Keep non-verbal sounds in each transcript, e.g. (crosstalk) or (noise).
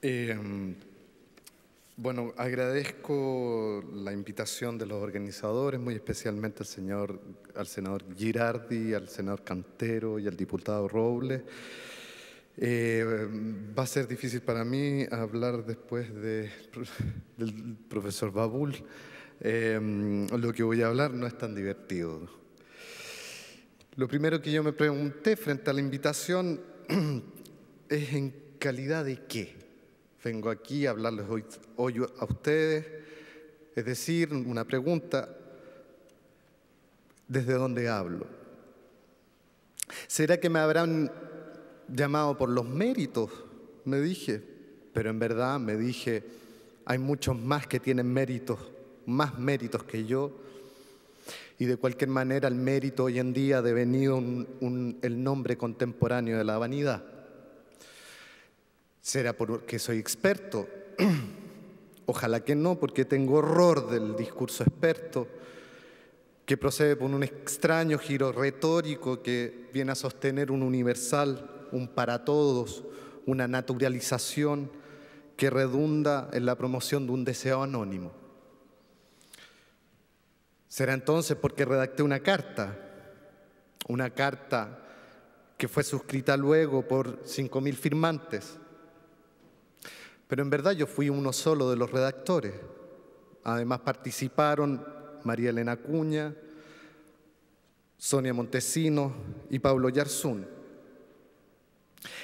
Em, bueno, agradezco la invitación de los organizadores, muy especialmente al señor, al senador Girardi, al senador Cantero y al diputado Robles. Em, va a ser difícil para mí hablar después del profesor Babul. Em, lo que voy a hablar no es tan divertido. Lo primero que yo me pregunté frente a la invitación (clears throat) es en calidad de qué vengo aquí a hablarles hoy, a ustedes, es decir, una pregunta, ¿desde dónde hablo? ¿Será que me habrán llamado por los méritos? Me dije, pero en verdad me dije, hay muchos más que tienen méritos, más méritos que yo. Y de cualquier manera el mérito hoy en día ha devenido un, el nombre contemporáneo de la vanidad. ¿Será porque soy experto? (clears throat) Ojalá que no, porque tengo horror del discurso experto, que procede por un extraño giro retórico que viene a sostener un universal, un para todos, una naturalización que redunda en la promoción de un deseo anónimo. Será entonces porque redacté una carta, una carta que fue suscrita luego por 5.000 firmantes pero en verdad yo fui uno solo de los redactores. Además participaron María Elena Cuña, Sonia Montesino y Pablo Yarzún.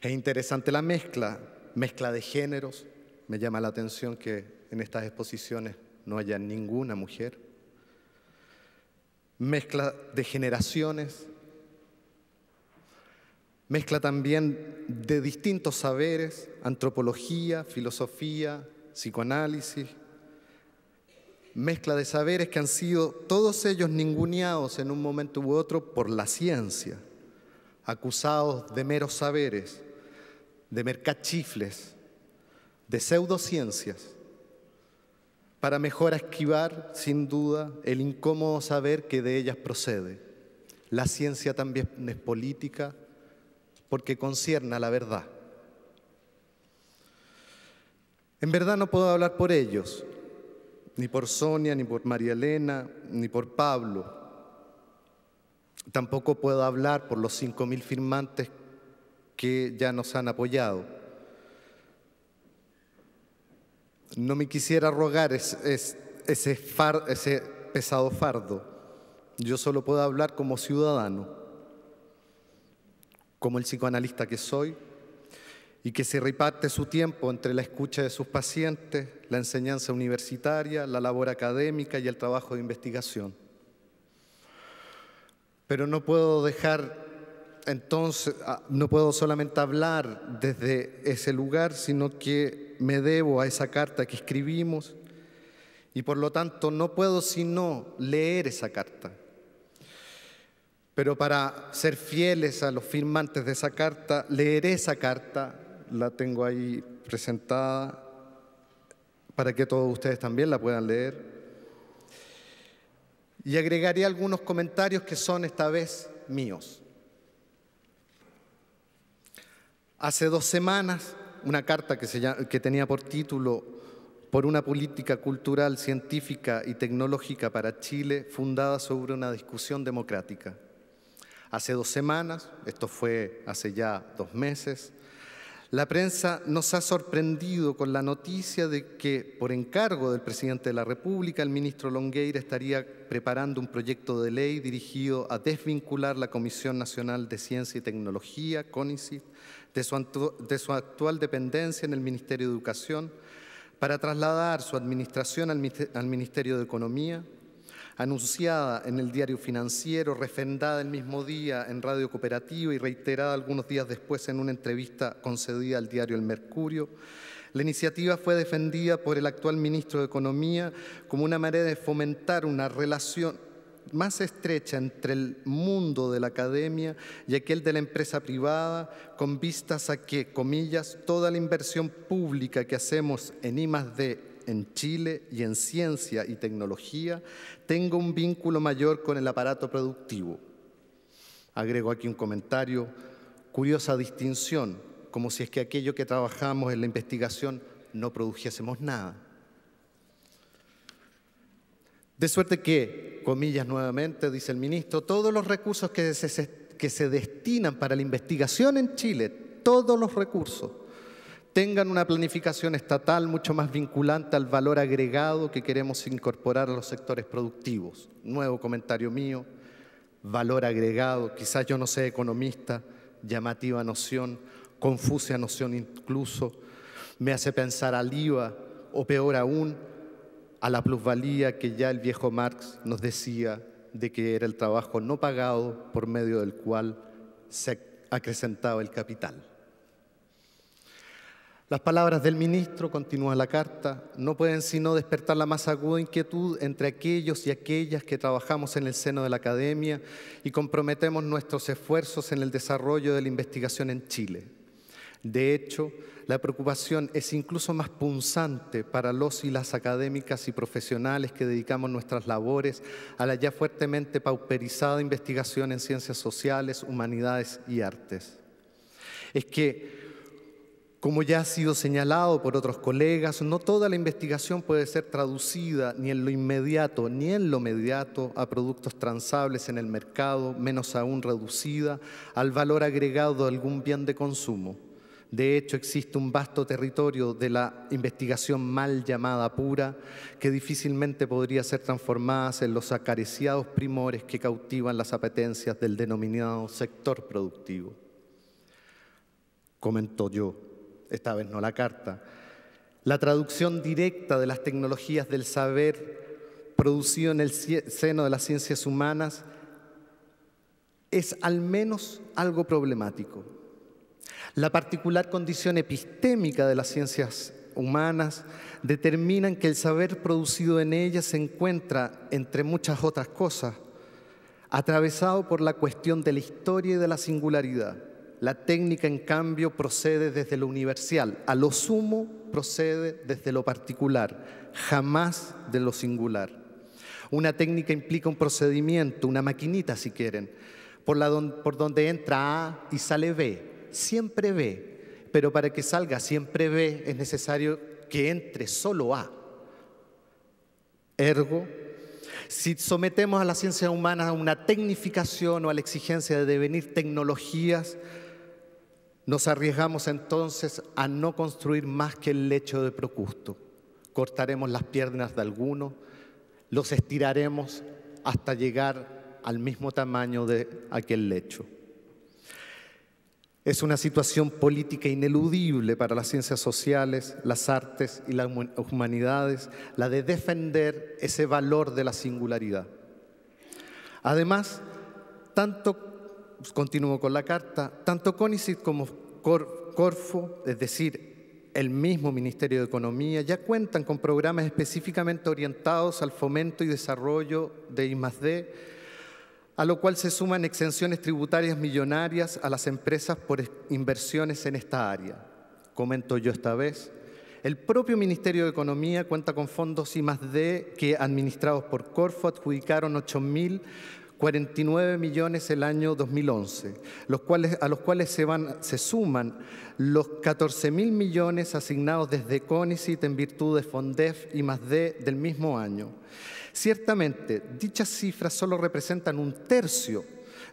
Es interesante la mezcla, mezcla de géneros. Me llama la atención que en estas exposiciones no haya ninguna mujer. Mezcla de generaciones, Mezcla también de distintos saberes, antropología, filosofía, psicoanálisis, mezcla de saberes que han sido todos ellos ninguneados en un momento u otro por la ciencia, acusados de meros saberes, de mercachifles, de pseudociencias, para mejor esquivar, sin duda, el incómodo saber que de ellas procede. La ciencia también es política, porque concierne a la verdad. En verdad no puedo hablar por ellos, ni por Sonia, ni por María Elena, ni por Pablo. Tampoco puedo hablar por los 5.000 firmantes que ya nos han apoyado. No me quisiera rogar ese, ese pesado fardo. Yo solo puedo hablar como ciudadano como el psicoanalista que soy, y que se reparte su tiempo entre la escucha de sus pacientes, la enseñanza universitaria, la labor académica y el trabajo de investigación. Pero no puedo dejar entonces, ah, no puedo solamente hablar desde ese lugar, sino que me debo a esa carta que escribimos y por lo tanto no puedo sino leer esa carta pero para ser fieles a los firmantes de esa carta, leeré esa carta, la tengo ahí presentada para que todos ustedes también la puedan leer. Y agregaré algunos comentarios que son esta vez míos. Hace dos semanas, una carta que, tenía por título Por una política cultural, científica y tecnológica para Chile, fundada sobre una discusión democrática. Hace dos semanas, esto fue hace ya dos meses, la prensa nos ha sorprendido con la noticia de que, por encargo del presidente de la República, el ministro Longueira estaría preparando un proyecto de ley dirigido a desvincular la Comisión Nacional de Ciencia y Tecnología, CONICIT, de su actual dependencia en el Ministerio de Educación, para trasladar su administración al Ministerio de Economía, anunciada en el diario financiero, refendada el mismo día en Radio Cooperativa y reiterada algunos días después en una entrevista concedida al diario El Mercurio, la iniciativa fue defendida por el actual ministro de Economía como una manera de fomentar una relación más estrecha entre el mundo de la academia y aquel de la empresa privada, con vistas a que, comillas, toda la inversión pública que hacemos en I+.D en Chile y en ciencia y tecnología tengo un vínculo mayor con el aparato productivo. Agrego aquí un comentario, curiosa distinción, como si es que aquello que trabajamos en la investigación no produjésemos nada. De suerte que, comillas nuevamente, dice el ministro, todos los recursos que se, que se destinan para la investigación en Chile, todos los recursos, tengan una planificación estatal mucho más vinculante al valor agregado que queremos incorporar a los sectores productivos. Nuevo comentario mío, valor agregado, quizás yo no sea economista, llamativa noción, confusa noción incluso, me hace pensar al IVA o peor aún, a la plusvalía que ya el viejo Marx nos decía de que era el trabajo no pagado por medio del cual se acrecentaba el capital. Las palabras del ministro, continúa la carta, no pueden sino despertar la más aguda inquietud entre aquellos y aquellas que trabajamos en el seno de la academia y comprometemos nuestros esfuerzos en el desarrollo de la investigación en Chile. De hecho, la preocupación es incluso más punzante para los y las académicas y profesionales que dedicamos nuestras labores a la ya fuertemente pauperizada investigación en ciencias sociales, humanidades y artes. Es que como ya ha sido señalado por otros colegas, no toda la investigación puede ser traducida ni en lo inmediato ni en lo mediato a productos transables en el mercado, menos aún reducida al valor agregado de algún bien de consumo. De hecho, existe un vasto territorio de la investigación mal llamada pura que difícilmente podría ser transformada en los acariciados primores que cautivan las apetencias del denominado sector productivo. Comentó yo esta vez no la carta, la traducción directa de las tecnologías del saber producido en el seno de las ciencias humanas es al menos algo problemático. La particular condición epistémica de las ciencias humanas determinan que el saber producido en ellas se encuentra, entre muchas otras cosas, atravesado por la cuestión de la historia y de la singularidad. La técnica, en cambio, procede desde lo universal, a lo sumo procede desde lo particular, jamás de lo singular. Una técnica implica un procedimiento, una maquinita si quieren, por, donde entra A y sale B, siempre B, pero para que salga siempre B es necesario que entre solo A. Ergo, si sometemos a la ciencia humana a una tecnificación o a la exigencia de devenir tecnologías, nos arriesgamos entonces a no construir más que el lecho de Procusto. Cortaremos las piernas de alguno, los estiraremos hasta llegar al mismo tamaño de aquel lecho. Es una situación política ineludible para las ciencias sociales, las artes y las humanidades, la de defender ese valor de la singularidad. Además, tanto pues, continúo con la carta, tanto CONICIT como Corfo, es decir, el mismo Ministerio de Economía, ya cuentan con programas específicamente orientados al fomento y desarrollo de I+.D., a lo cual se suman exenciones tributarias millonarias a las empresas por inversiones en esta área. Comento yo esta vez, el propio Ministerio de Economía cuenta con fondos I+.D. que, administrados por Corfo, adjudicaron 8.000 49 millones el año 2011, a los cuales se, suman los 14 mil millones asignados desde CONICIT en virtud de FONDEF y más del mismo año. Ciertamente, dichas cifras solo representan un tercio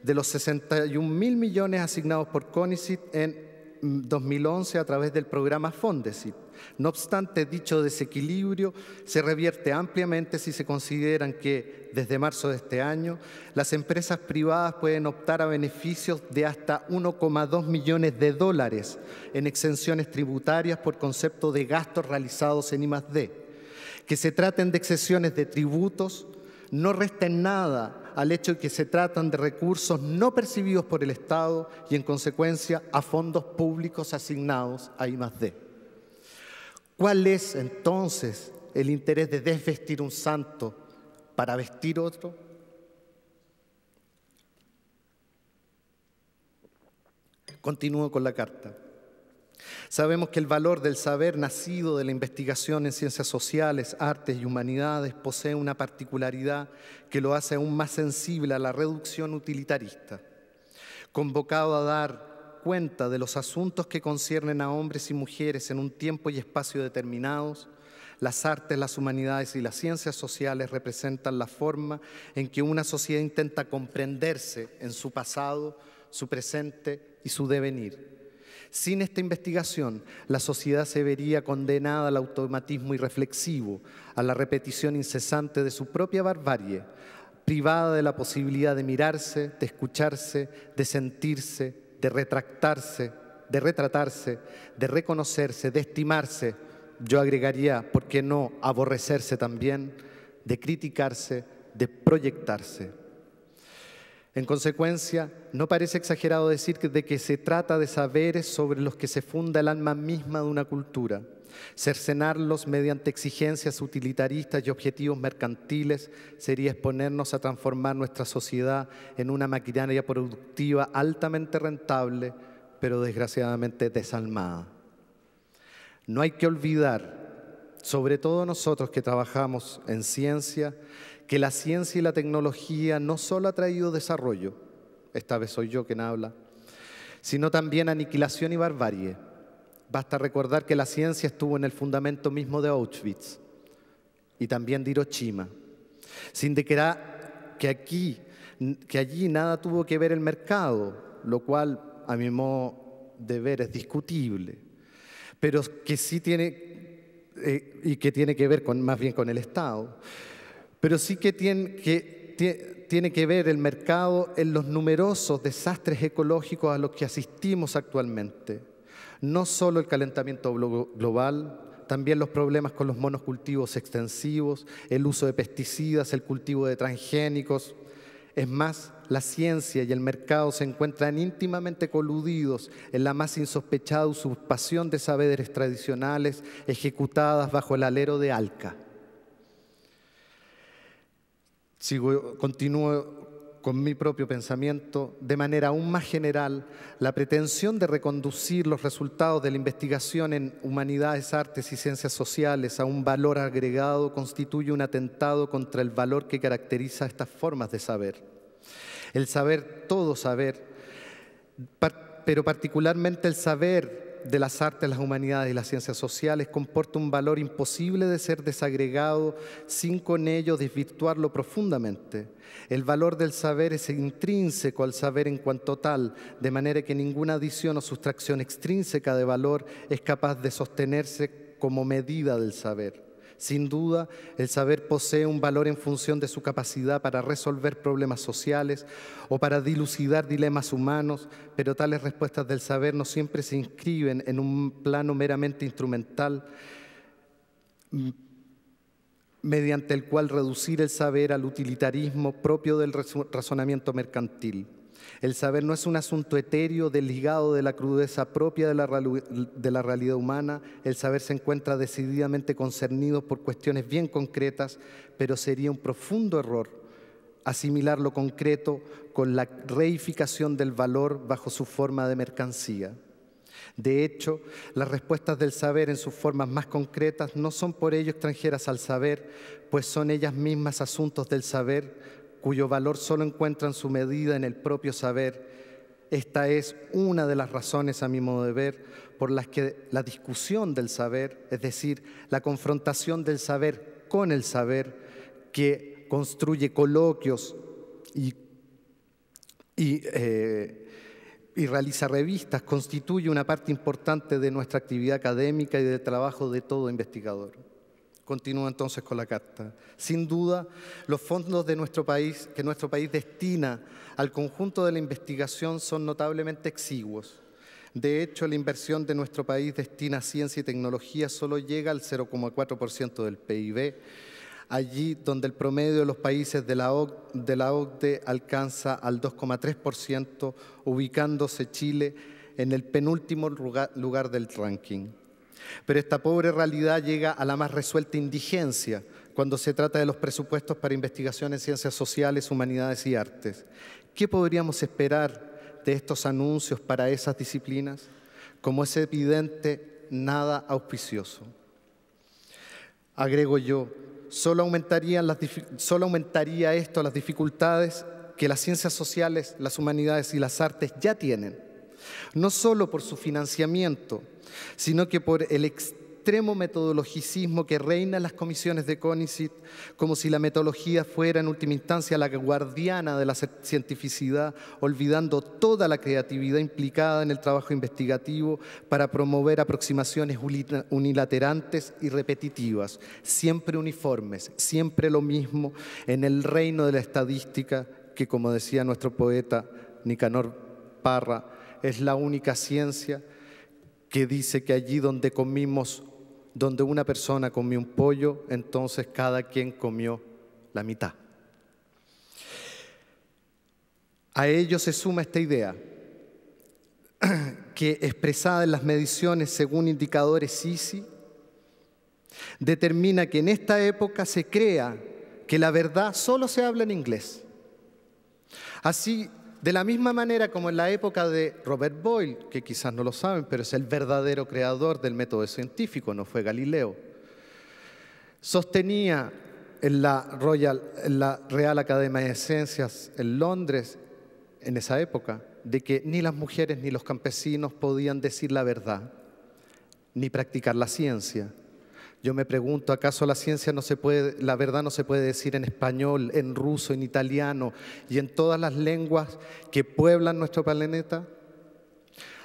de los 61 mil millones asignados por CONICIT en 2011 a través del programa Fondesit. No obstante, dicho desequilibrio se revierte ampliamente si se consideran que desde marzo de este año las empresas privadas pueden optar a beneficios de hasta 1,2 millones de dólares en exenciones tributarias por concepto de gastos realizados en I+.D., que se traten de exenciones de tributos, no resten nada al hecho de que se tratan de recursos no percibidos por el Estado y en consecuencia a fondos públicos asignados a I+D. ¿Cuál es entonces el interés de desvestir un santo para vestir otro? Continúo con la carta. Sabemos que el valor del saber nacido de la investigación en ciencias sociales, artes y humanidades posee una particularidad que lo hace aún más sensible a la reducción utilitarista, convocado a dar cuenta de los asuntos que conciernen a hombres y mujeres en un tiempo y espacio determinados, las artes, las humanidades y las ciencias sociales representan la forma en que una sociedad intenta comprenderse en su pasado, su presente y su devenir sin esta investigación, la sociedad se vería condenada al automatismo irreflexivo, a la repetición incesante de su propia barbarie, privada de la posibilidad de mirarse, de escucharse, de sentirse, de retractarse, de retratarse, de reconocerse, de estimarse, yo agregaría, ¿por qué no aborrecerse también?, de criticarse, de proyectarse. En consecuencia, no parece exagerado decir de que se trata de saberes sobre los que se funda el alma misma de una cultura. Cercenarlos mediante exigencias utilitaristas y objetivos mercantiles sería exponernos a transformar nuestra sociedad en una maquinaria productiva altamente rentable, pero desgraciadamente desalmada. No hay que olvidar, sobre todo nosotros que trabajamos en ciencia, que la ciencia y la tecnología no solo ha traído desarrollo, esta vez soy yo quien habla, sino también aniquilación y barbarie. Basta recordar que la ciencia estuvo en el fundamento mismo de Auschwitz y también de Hiroshima, sin de que aquí, que allí nada tuvo que ver el mercado, lo cual a mi modo de ver es discutible, pero que sí tiene eh, y que tiene que ver con, más bien con el Estado. Pero sí que tiene que, ver el mercado en los numerosos desastres ecológicos a los que asistimos actualmente. No solo el calentamiento global, también los problemas con los monocultivos extensivos, el uso de pesticidas, el cultivo de transgénicos. Es más, la ciencia y el mercado se encuentran íntimamente coludidos en la más insospechada usurpación de saberes tradicionales ejecutadas bajo el alero de Alca. Si continúo con mi propio pensamiento, de manera aún más general, la pretensión de reconducir los resultados de la investigación en humanidades, artes y ciencias sociales a un valor agregado constituye un atentado contra el valor que caracteriza estas formas de saber. El saber, todo saber, pero particularmente el saber de las artes, las humanidades y las ciencias sociales comporta un valor imposible de ser desagregado sin con ello desvirtuarlo profundamente. El valor del saber es intrínseco al saber en cuanto tal, de manera que ninguna adición o sustracción extrínseca de valor es capaz de sostenerse como medida del saber. Sin duda, el saber posee un valor en función de su capacidad para resolver problemas sociales o para dilucidar dilemas humanos, pero tales respuestas del saber no siempre se inscriben en un plano meramente instrumental mm, mediante el cual reducir el saber al utilitarismo propio del razonamiento mercantil. El saber no es un asunto etéreo desligado de la crudeza propia de la, de la, realidad humana. El saber se encuentra decididamente concernido por cuestiones bien concretas, pero sería un profundo error asimilar lo concreto con la reificación del valor bajo su forma de mercancía. De hecho, las respuestas del saber en sus formas más concretas no son por ello extranjeras al saber, pues son ellas mismas asuntos del saber cuyo valor solo encuentra su medida en el propio saber. Esta es una de las razones, a mi modo de ver, por las que la discusión del saber, es decir, la confrontación del saber con el saber, que construye coloquios y, y eh, realiza revistas, constituye una parte importante de nuestra actividad académica y del trabajo de todo investigador. Continúa entonces con la carta. Sin duda, los fondos de nuestro país, que nuestro país destina al conjunto de la investigación son notablemente exiguos. De hecho, la inversión de nuestro país destina a ciencia y tecnología solo llega al 0,4% del PIB, allí donde el promedio de los países de la OCDE, alcanza al 2,3%, ubicándose Chile en el penúltimo lugar del ranking. Pero esta pobre realidad llega a la más resuelta indigencia cuando se trata de los presupuestos para investigación en ciencias sociales, humanidades y artes. ¿Qué podríamos esperar de estos anuncios para esas disciplinas? Como es evidente, nada auspicioso. Agrego yo, solo, aumentaría esto las dificultades que las ciencias sociales, las humanidades y las artes ya tienen no solo por su financiamiento, sino que por el extremo metodologicismo que reina en las comisiones de CONICIT, como si la metodología fuera en última instancia la guardiana de la cientificidad, olvidando toda la creatividad implicada en el trabajo investigativo para promover aproximaciones unilaterantes y repetitivas, siempre uniformes, siempre lo mismo en el reino de la estadística que, como decía nuestro poeta Nicanor Parra, es la única ciencia que dice que allí donde comimos, donde una persona comió un pollo, entonces cada quien comió la mitad. A ello se suma esta idea, que expresada en las mediciones según indicadores ISI, determina que en esta época se crea que la verdad solo se habla en inglés. Así, de la misma manera como en la época de Robert Boyle, que quizás no lo saben, pero es el verdadero creador del método científico, no fue Galileo, sostenía en la, Royal, la Real Academia de Ciencias en Londres, en esa época, de que ni las mujeres ni los campesinos podían decir la verdad, ni practicar la ciencia, yo me pregunto, ¿acaso la ciencia no se puede, la verdad no se puede decir en español, en ruso, en italiano y en todas las lenguas que pueblan nuestro planeta?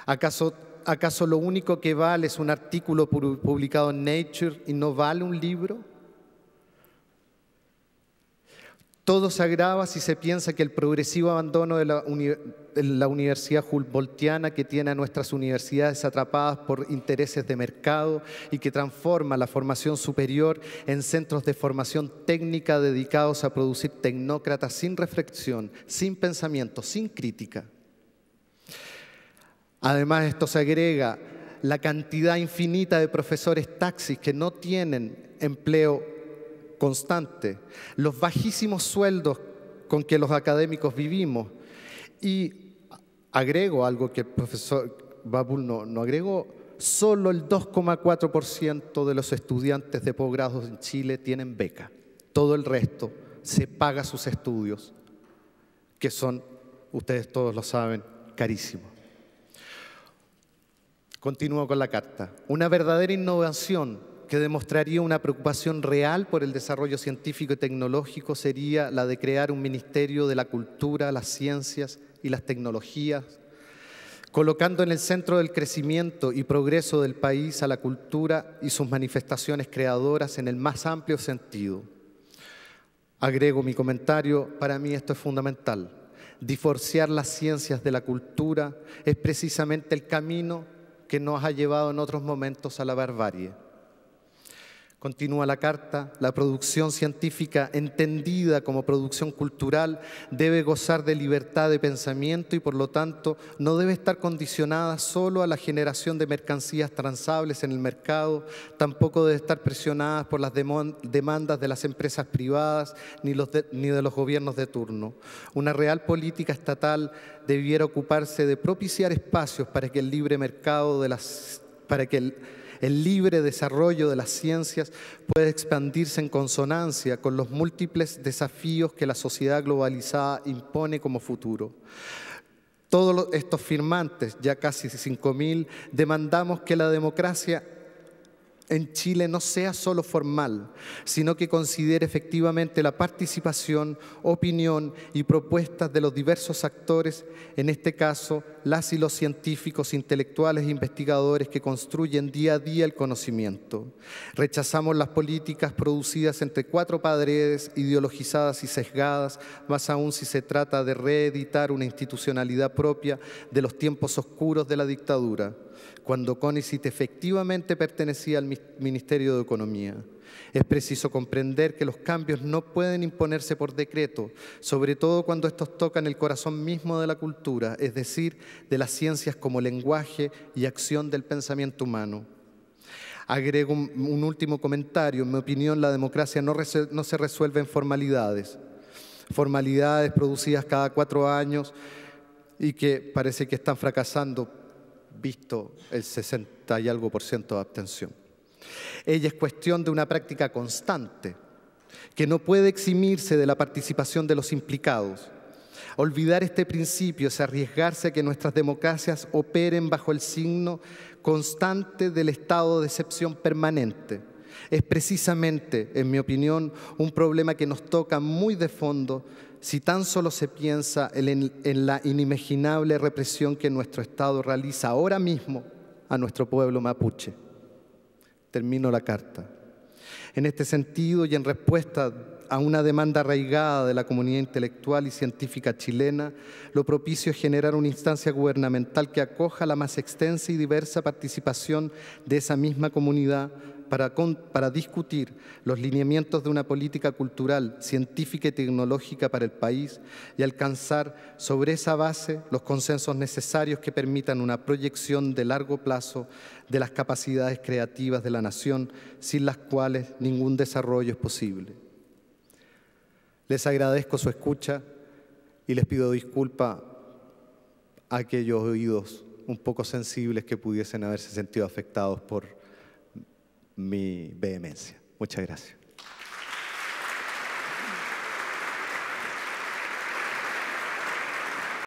¿Acaso, acaso lo único que vale es un artículo publicado en Nature y no vale un libro? Todo se agrava si se piensa que el progresivo abandono de la la Universidad Humboldtiana que tiene a nuestras universidades atrapadas por intereses de mercado y que transforma la formación superior en centros de formación técnica dedicados a producir tecnócratas sin reflexión, sin pensamiento, sin crítica. Además, esto se agrega la cantidad infinita de profesores taxis que no tienen empleo constante, los bajísimos sueldos con que los académicos vivimos y agrego algo que el profesor Babul no, agregó, solo el 2,4% de los estudiantes de posgrado en Chile tienen beca. Todo el resto se paga sus estudios, que son, ustedes todos lo saben, carísimos. Continúo con la carta. Una verdadera innovación que demostraría una preocupación real por el desarrollo científico y tecnológico sería la de crear un Ministerio de la Cultura, las Ciencias y las Tecnologías, colocando en el centro del crecimiento y progreso del país a la cultura y sus manifestaciones creadoras en el más amplio sentido. Agrego mi comentario, para mí esto es fundamental. Diforciar las ciencias de la cultura es precisamente el camino que nos ha llevado en otros momentos a la barbarie. Continúa la carta, la producción científica entendida como producción cultural debe gozar de libertad de pensamiento y por lo tanto no debe estar condicionada solo a la generación de mercancías transables en el mercado, tampoco debe estar presionada por las demandas de las empresas privadas ni, los de, ni de los gobiernos de turno. Una real política estatal debiera ocuparse de propiciar espacios para que el libre mercado de las... Para que el libre desarrollo de las ciencias puede expandirse en consonancia con los múltiples desafíos que la sociedad globalizada impone como futuro. Todos estos firmantes, ya casi 5.000, demandamos que la democracia en Chile no sea solo formal, sino que considere efectivamente la participación, opinión y propuestas de los diversos actores, en este caso las y los científicos, intelectuales e investigadores que construyen día a día el conocimiento. Rechazamos las políticas producidas entre cuatro padres, ideologizadas y sesgadas, más aún si se trata de reeditar una institucionalidad propia de los tiempos oscuros de la dictadura, cuando CONICIT efectivamente pertenecía al Ministerio Ministerio de Economía. Es preciso comprender que los cambios no pueden imponerse por decreto, sobre todo cuando estos tocan el corazón mismo de la cultura, es decir, de las ciencias como lenguaje y acción del pensamiento humano. Agrego un, último comentario. En mi opinión, la democracia no, no se resuelve en formalidades. Formalidades producidas cada cuatro años y que parece que están fracasando, visto el 60 y algo por ciento de abstención. Ella es cuestión de una práctica constante que no puede eximirse de la participación de los implicados. Olvidar este principio es arriesgarse a que nuestras democracias operen bajo el signo constante del estado de excepción permanente. Es precisamente, en mi opinión, un problema que nos toca muy de fondo si tan solo se piensa en, en la inimaginable represión que nuestro Estado realiza ahora mismo a nuestro pueblo mapuche. Termino la carta. En este sentido y en respuesta a una demanda arraigada de la comunidad intelectual y científica chilena, lo propicio es generar una instancia gubernamental que acoja la más extensa y diversa participación de esa misma comunidad para, discutir los lineamientos de una política cultural, científica y tecnológica para el país y alcanzar sobre esa base los consensos necesarios que permitan una proyección de largo plazo de las capacidades creativas de la nación, sin las cuales ningún desarrollo es posible. Les agradezco su escucha y les pido disculpa a aquellos oídos un poco sensibles que pudiesen haberse sentido afectados por mi vehemencia. Muchas gracias.